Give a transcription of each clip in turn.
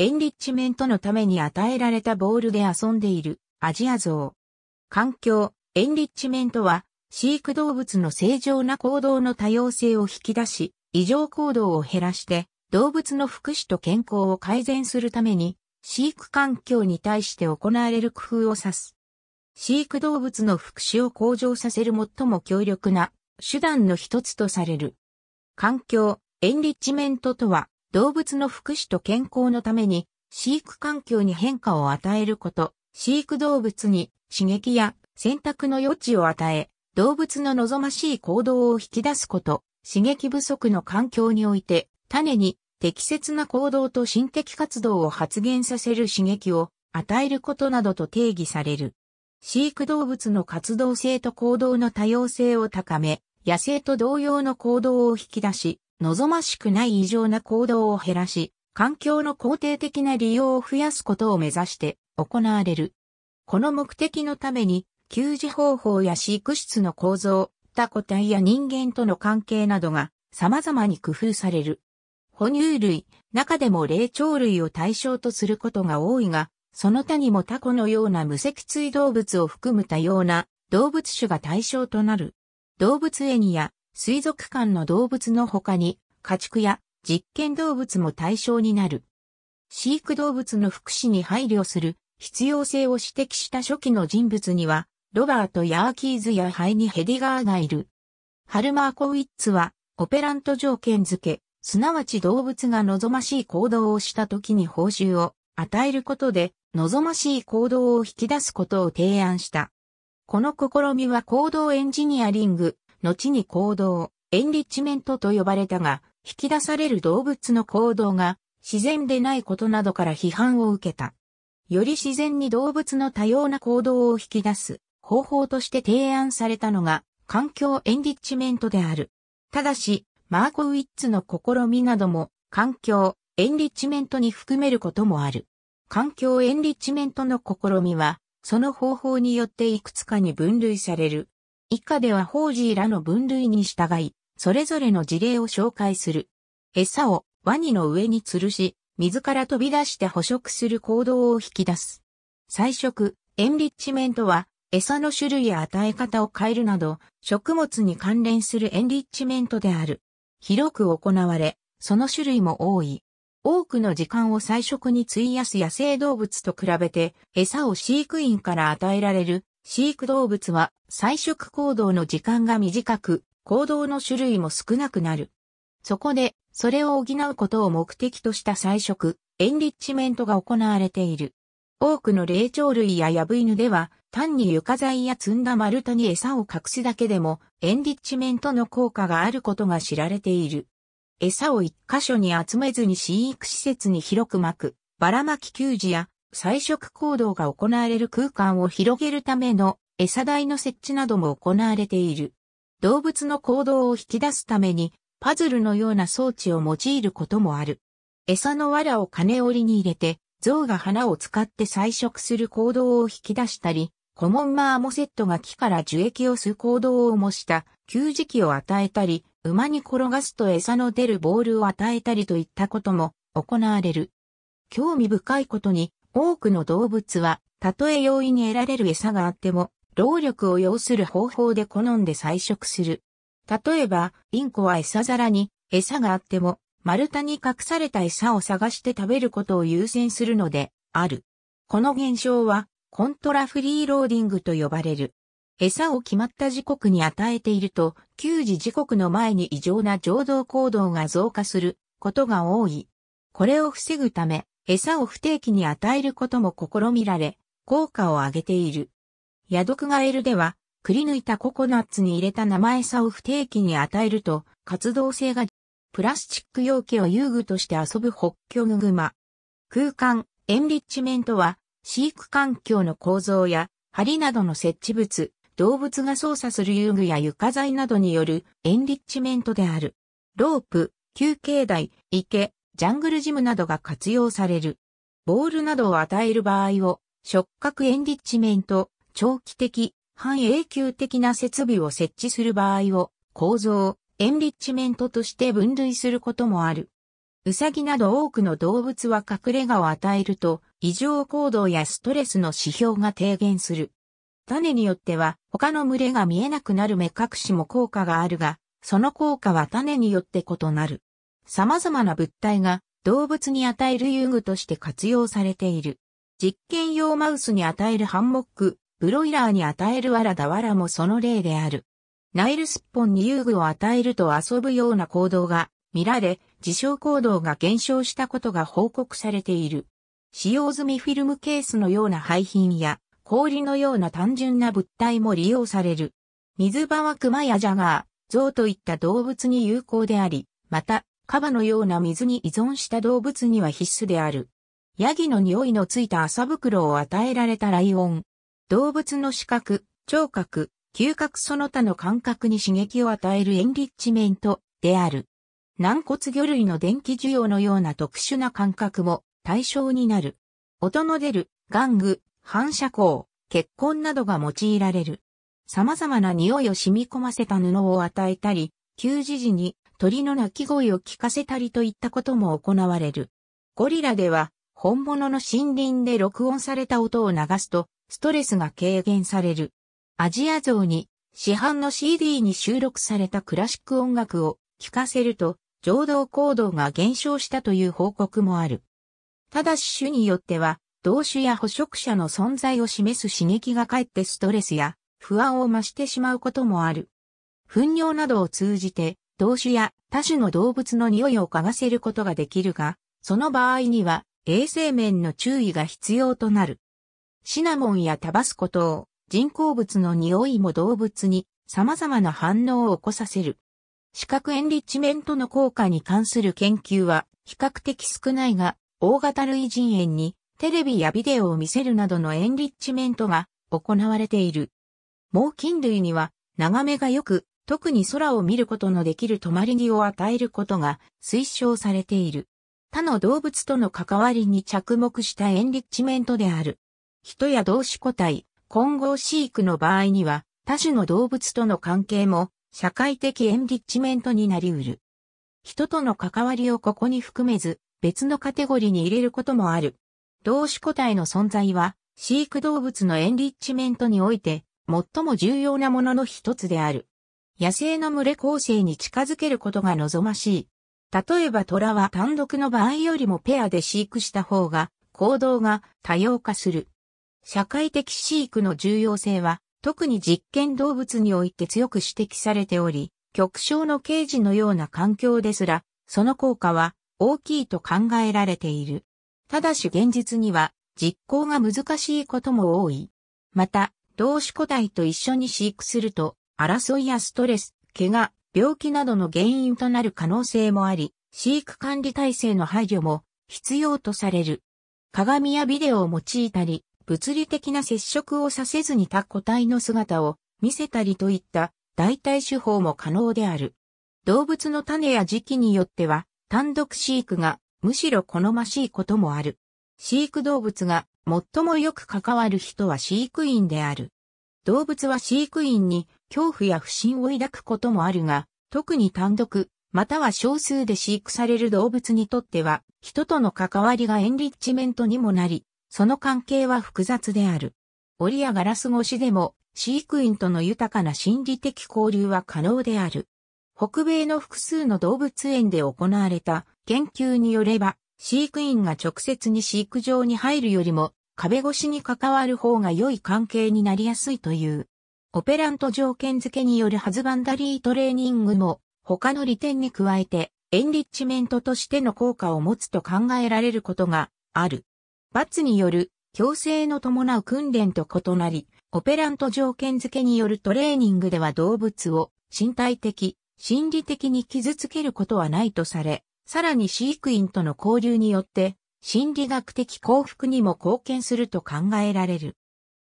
エンリッチメントのために与えられたボールで遊んでいるアジアゾウ。環境、エンリッチメントは、飼育動物の正常な行動の多様性を引き出し、異常行動を減らして、動物の福祉と健康を改善するために、飼育環境に対して行われる工夫を指す。飼育動物の福祉を向上させる最も強力な手段の一つとされる。環境、エンリッチメントとは、動物の福祉と健康のために、飼育環境に変化を与えること、飼育動物に刺激や選択の余地を与え、動物の望ましい行動を引き出すこと、刺激不足の環境において、種に適切な行動と心的活動を発現させる刺激を与えることなどと定義される。飼育動物の活動性と行動の多様性を高め、野生と同様の行動を引き出し、望ましくない異常な行動を減らし、環境の肯定的な利用を増やすことを目指して行われる。この目的のために、給仕方法や飼育室の構造、他個体や人間との関係などが様々に工夫される。哺乳類、中でも霊長類を対象とすることが多いが、その他にもタコのような無脊椎動物を含む多様な動物種が対象となる。動物園や水族館の動物の他に、家畜や実験動物も対象になる。飼育動物の福祉に配慮する必要性を指摘した初期の人物には、ロバート・ヤーキーズやハイニ・ヘディガーがいる。ハルマーコウィッツは、オペラント条件付け、すなわち動物が望ましい行動をした時に報酬を与えることで、望ましい行動を引き出すことを提案した。この試みは行動エンジニアリング後に行動、エンリッチメントと呼ばれたが、引き出される動物の行動が自然でないことなどから批判を受けた。より自然に動物の多様な行動を引き出す方法として提案されたのが環境エンリッチメントである。ただし、マーコウィッツの試みなども環境エンリッチメントに含めることもある。環境エンリッチメントの試みは、その方法によっていくつかに分類される。以下ではホージーらの分類に従い、それぞれの事例を紹介する。餌をワニの上に吊るし、水から飛び出して捕食する行動を引き出す。菜食、エンリッチメントは、餌の種類や与え方を変えるなど、食物に関連するエンリッチメントである。広く行われ、その種類も多い。多くの時間を菜食に費やす野生動物と比べて、餌を飼育員から与えられる飼育動物は採食行動の時間が短く、行動の種類も少なくなる。そこで、それを補うことを目的とした採食、エンリッチメントが行われている。多くの霊長類やヤブイヌでは、単に床材や積んだ丸太に餌を隠すだけでも、エンリッチメントの効果があることが知られている。餌を一箇所に集めずに飼育施設に広く巻く、ばらまき給餌や採食行動が行われる空間を広げるための餌台の設置なども行われている。動物の行動を引き出すためにパズルのような装置を用いることもある。餌の藁を金折りに入れて、象が花を使って採食する行動を引き出したり、コモンマーモセットが木から樹液を吸う行動を模した給餌器を与えたり、馬に転がすと餌の出るボールを与えたりといったことも行われる。興味深いことに多くの動物は、たとえ容易に得られる餌があっても、労力を要する方法で好んで採食する。例えば、インコは餌皿に餌があっても、丸太に隠された餌を探して食べることを優先するので、ある。この現象は、コントラフリーローディングと呼ばれる。餌を決まった時刻に与えていると、給時時刻の前に異常な情動行動が増加することが多い。これを防ぐため、餌を不定期に与えることも試みられ、効果を上げている。ヤドクガエルでは、くり抜いたココナッツに入れた生餌を不定期に与えると、活動性が、プラスチック容器を遊具として遊ぶホッキョングマ。空間、エンリッチメントは、飼育環境の構造や、針などの設置物、動物が操作する遊具や床材などによるエンリッチメントである。ロープ、休憩台、池、ジャングルジムなどが活用される。ボールなどを与える場合を、触覚エンディッチメント、長期的、半永久的な設備を設置する場合を、構造、エンリッチメントとして分類することもある。ウサギなど多くの動物は隠れ家を与えると、異常行動やストレスの指標が低減する。種によっては、他の群れが見えなくなる目隠しも効果があるが、その効果は種によって異なる。様々な物体が動物に与える遊具として活用されている。実験用マウスに与えるハンモック、ブロイラーに与えるわらだわらもその例である。ナイルスッポンに遊具を与えると遊ぶような行動が見られ、自傷行動が減少したことが報告されている。使用済みフィルムケースのような廃品や氷のような単純な物体も利用される。水場は熊やジャガー、象といった動物に有効であり、また、カバのような水に依存した動物には必須である。ヤギの匂いのついた麻袋を与えられたライオン。動物の視覚、聴覚、嗅覚その他の感覚に刺激を与えるエンリッチメントである。軟骨魚類の電気需要のような特殊な感覚も対象になる。音の出る、玩具、反射光、血痕などが用いられる。様々な匂いを染み込ませた布を与えたり、給仕時に鳥の鳴き声を聞かせたりといったことも行われる。ゴリラでは、本物の森林で録音された音を流すと、ストレスが軽減される。アジア像に、市販の CD に収録されたクラシック音楽を聴かせると、情動行動が減少したという報告もある。ただし種によっては、同種や捕食者の存在を示す刺激がかえってストレスや不安を増してしまうこともある。糞尿などを通じて同種や多種の動物の匂いを嗅がせることができるが、その場合には衛生面の注意が必要となる。シナモンやタバスコ等、人工物の匂いも動物に様々な反応を起こさせる。視覚エンリッチメントの効果に関する研究は比較的少ないが、大型類人猿にテレビやビデオを見せるなどのエンリッチメントが行われている。猛禽類には眺めが良く特に空を見ることのできる止まり木を与えることが推奨されている。他の動物との関わりに着目したエンリッチメントである。人や動詞個体、混合飼育の場合には、他種の動物との関係も社会的エンリッチメントになり得る。人との関わりをここに含めず、別のカテゴリーに入れることもある。動詞個体の存在は、飼育動物のエンリッチメントにおいて、最も重要なものの一つである。野生の群れ構成に近づけることが望ましい。例えば虎は単独の場合よりもペアで飼育した方が行動が多様化する。社会的飼育の重要性は特に実験動物において強く指摘されており、極小のケージのような環境ですら、その効果は大きいと考えられている。ただし現実には実行が難しいことも多い。また、同種個体と一緒に飼育すると争いやストレス、怪我、病気などの原因となる可能性もあり、飼育管理体制の配慮も必要とされる。鏡やビデオを用いたり、物理的な接触をさせずに他個体の姿を見せたりといった代替手法も可能である。動物の種や時期によっては単独飼育がむしろ好ましいこともある。飼育動物が最もよく関わる人は飼育員である。動物は飼育員に恐怖や不信を抱くこともあるが、特に単独、または少数で飼育される動物にとっては、人との関わりがエンリッチメントにもなり、その関係は複雑である。檻やガラス越しでも、飼育員との豊かな心理的交流は可能である。北米の複数の動物園で行われた研究によれば、飼育員が直接に飼育場に入るよりも、壁越しに関わる方が良い関係になりやすいという。オペラント条件付けによるハズバンダリートレーニングも他の利点に加えてエンリッチメントとしての効果を持つと考えられることがある。罰による強制の伴う訓練と異なり、オペラント条件付けによるトレーニングでは動物を身体的、心理的に傷つけることはないとされ、さらに飼育員との交流によって心理学的幸福にも貢献すると考えられる。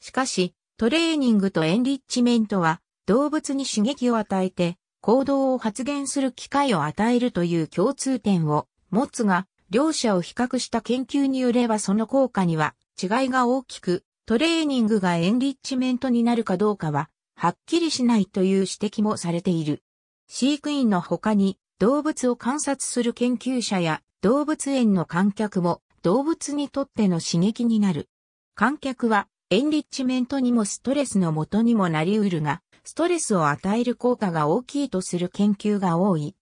しかし、トレーニングとエンリッチメントは、動物に刺激を与えて、行動を発現する機会を与えるという共通点を持つが、両者を比較した研究によればその効果には違いが大きく、トレーニングがエンリッチメントになるかどうかは、はっきりしないという指摘もされている。飼育員の他に、動物を観察する研究者や動物園の観客も動物にとっての刺激になる。観客はエンリッチメントにもストレスのもとにもなり得るが、ストレスを与える効果が大きいとする研究が多い。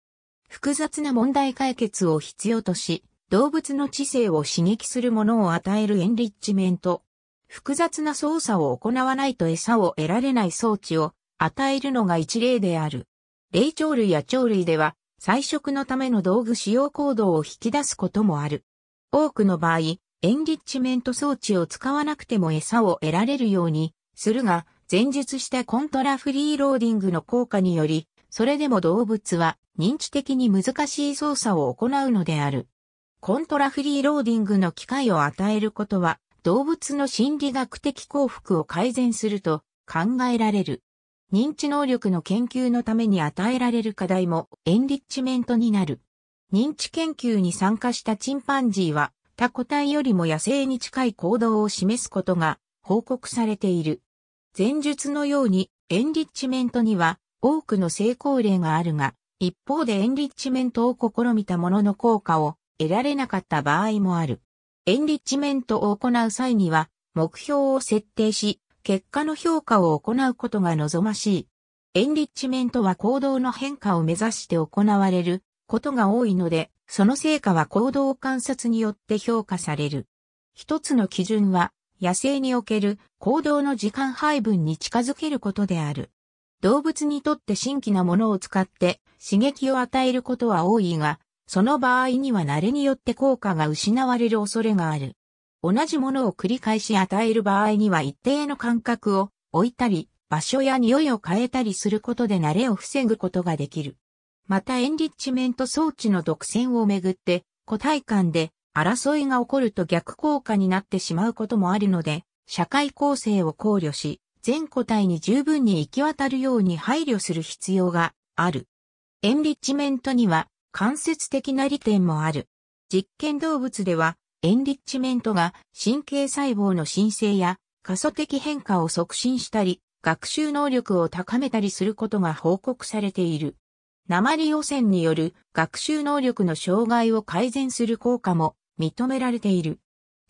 複雑な問題解決を必要とし、動物の知性を刺激するものを与えるエンリッチメント。複雑な操作を行わないと餌を得られない装置を与えるのが一例である。霊長類や鳥類では、採食のための道具使用行動を引き出すこともある。多くの場合、エンリッチメント装置を使わなくても餌を得られるようにするが、前述したコントラフリーローディングの効果により、それでも動物は認知的に難しい操作を行うのである。コントラフリーローディングの機会を与えることは、動物の心理学的幸福を改善すると考えられる。認知能力の研究のために与えられる課題もエンリッチメントになる。認知研究に参加したチンパンジーは他個体よりも野生に近い行動を示すことが報告されている。前述のようにエンリッチメントには多くの成功例があるが、一方でエンリッチメントを試みたものの効果を得られなかった場合もある。エンリッチメントを行う際には目標を設定し、結果の評価を行うことが望ましい。エンリッチメントは行動の変化を目指して行われることが多いので、その成果は行動観察によって評価される。一つの基準は、野生における行動の時間配分に近づけることである。動物にとって新規なものを使って刺激を与えることは多いが、その場合には慣れによって効果が失われる恐れがある。同じものを繰り返し与える場合には一定の間隔を置いたり、場所や匂いを変えたりすることで慣れを防ぐことができる。またエンリッチメント装置の独占をめぐって、個体間で争いが起こると逆効果になってしまうこともあるので、社会構成を考慮し、全個体に十分に行き渡るように配慮する必要がある。エンリッチメントには間接的な利点もある。実験動物では、エンリッチメントが神経細胞の申請や過疎的変化を促進したり、学習能力を高めたりすることが報告されている。鉛汚染による学習能力の障害を改善する効果も認められている。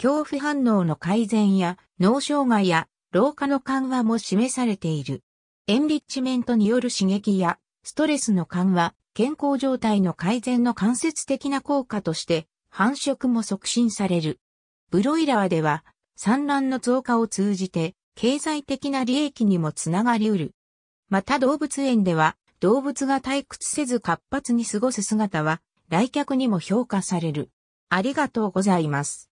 恐怖反応の改善や脳障害や老化の緩和も示されている。エンリッチメントによる刺激やストレスの緩和、健康状態の改善の間接的な効果として繁殖も促進される。ブロイラーでは産卵の増加を通じて経済的な利益にもつながりうる。また動物園では動物が退屈せず活発に過ごす姿は来客にも評価される。ありがとうございます。